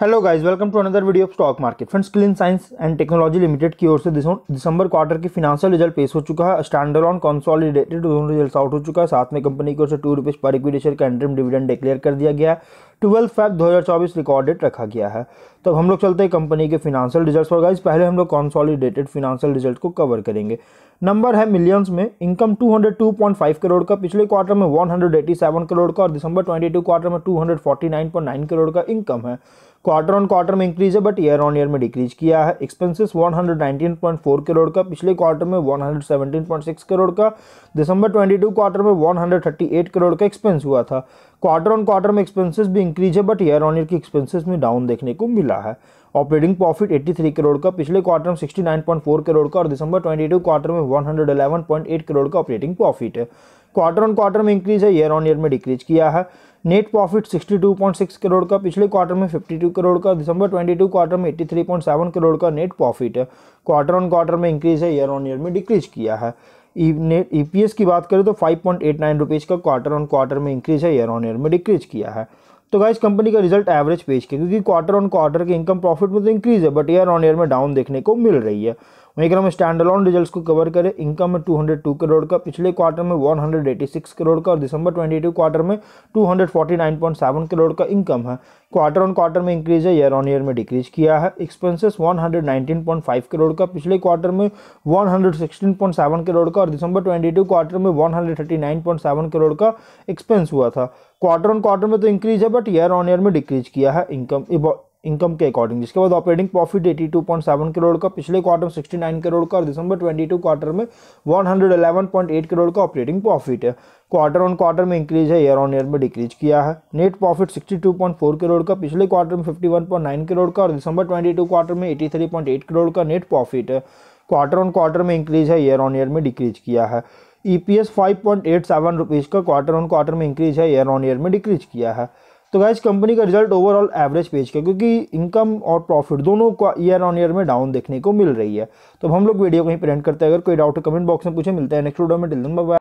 hello guys welcome to another video of stock market friends Clean Science and Technology Limited की ओर से दिसंबर quarter की financial result पेश हो चुका है स्टैंडर्ड ऑन कॉन्सॉलिडेटेड दोनों रिजल्ट आउट हो चुका है साथ में कंपनी की ओर से टू रुपीज़ पर इक्विटेशन शेयर का इंटरम डिविडेंड डिक्लेयर कर दिया गया है ट्वेल्व दो हज़ार चौबीस रिकॉर्डेड रखा गया है तो हम लोग चलते हैं कंपनी के फिनेंशियल रिजल्ट और गाइज पहले हम लोग कॉन्सॉलीडेटेड फिनेंशियल रिजल्ट को कवर करेंगे नंबर है मिलियंस में इनकम 202.5 करोड़ का पिछले क्वार्टर में 187 करोड़ का और दिसंबर 22 क्वार्टर में 249.9 करोड़ का इनकम है क्वार्टर ऑन क्वार्टर में इंक्रीज है बट ईयर ऑन ईयर में डिक्रीज किया है एक्सपेंसेस 119.4 करोड़ का पिछले क्वार्टर में 117.6 करोड़ का दिसंबर 22 क्वार्टर में 138 करोड़ का एक्सपेंस हुआ था क्वार्टर ऑन क्वार्टर में एक्सपेंसेस भी इंक्रीज है बट ईयर ऑन ईयर की एक्सपेंसेस में डाउन देखने को मिला है ऑपरेटिंग प्रॉफिट 83 करोड़ का पिछले क्वार्टर में 69.4 करोड़ का और दिसंबर 22 क्वार्टर में 111.8 करोड़ का ऑपरेटिंग प्रॉफिट है क्वार्टर ऑन क्वार्टर में इंक्रीज है ईयर ऑन ईयर में डिक्रीज किया है नेट प्रॉफिट 62.6 करोड़ का पिछले क्वार्टर में 52 करोड़ का दिसंबर 22 क्वार्टर में 83.7 करोड़ का नेट प्रॉफिट है क्वार्टर ऑन क्वार्टर में इंक्रीज है ईयर ऑन ईयर में डिक्रीज किया है नेट e, ई e की बात करें तो five point eight nine rupees का क्वार्टर ऑन क्वार्टर में इंक्रीज है ईयर ऑन ईयर में डिक्रीज किया है तो गाइज कंपनी का रिजल्ट एवरेज पेज किया क्योंकि क्वार्टर ऑन क्वार्टर के इनकम प्रॉफिट में तो इंक्रीज है बट ईयर ऑन ईयर में डाउन देखने को मिल रही है वहीं क्रम स्टैंड अलोन रिजल्ट को कवर करें इनकम में 202 करोड़ का पिछले क्वार्टर में 186 करोड़ का और दिसंबर 22 क्वार्टर में 249.7 करोड़ का इनकम है क्वार्टर ऑन क्वार्टर में इंक्रीज है ईयर ऑन ईयर में डिक्रीज किया है एक्सपेंसेस 119.5 करोड़ का पिछले क्वार्टर में 116.7 करोड़ का और दिसंबर 22 क्वार्टर में 139.7 करोड़ का एक्सपेंस हुआ था क्वार्टर ऑन क्वार्टर में तो इंक्रीज है बट ईयर ऑन ईयर में डिक्रीज किया है इनकम इनकम के अकॉर्डिंग जिसके बाद operating profit eighty two point seven crore का पिछले क्वार्टर में सिक्सटी नाइन करोड़ का और दिसंबर टू क्वार्टर में one hundred point eight crore का ऑपरेटिंग प्रॉफिट है क्वार्टर ऑन क्वार्टर में इंक्रीज है ईयर ऑन ईयर में डिक्रीज किया है net profit sixty two point four crore का पिछले क्वार्टर में fifty one point nine crore का और दिसंबर टू क्वार्टर में eighty three point eight crore का नेट प्रॉफिट है क्वार्टर ऑन क्वार्टर में इंक्रीज है ईयर ऑन ईयर में डिक्रीज किया है E P S five point eight seven rupees का क्वार्टर ऑन क्वार्टर में इंक्रीज है ईयर ऑन ईयर में डिक्रीज किया है तो गाइज कंपनी का रिजल्ट ओवरऑल एवरेज पेज का क्योंकि इनकम और प्रॉफिट दोनों का ईयर ऑन ईयर में डाउन देखने को मिल रही है तो हम लोग वीडियो कहीं प्रेजेंट करते हैं अगर कोई डाउट कमेंट बॉक्स में पूछे मिलते हैं नेक्स्ट वीडियो में टिल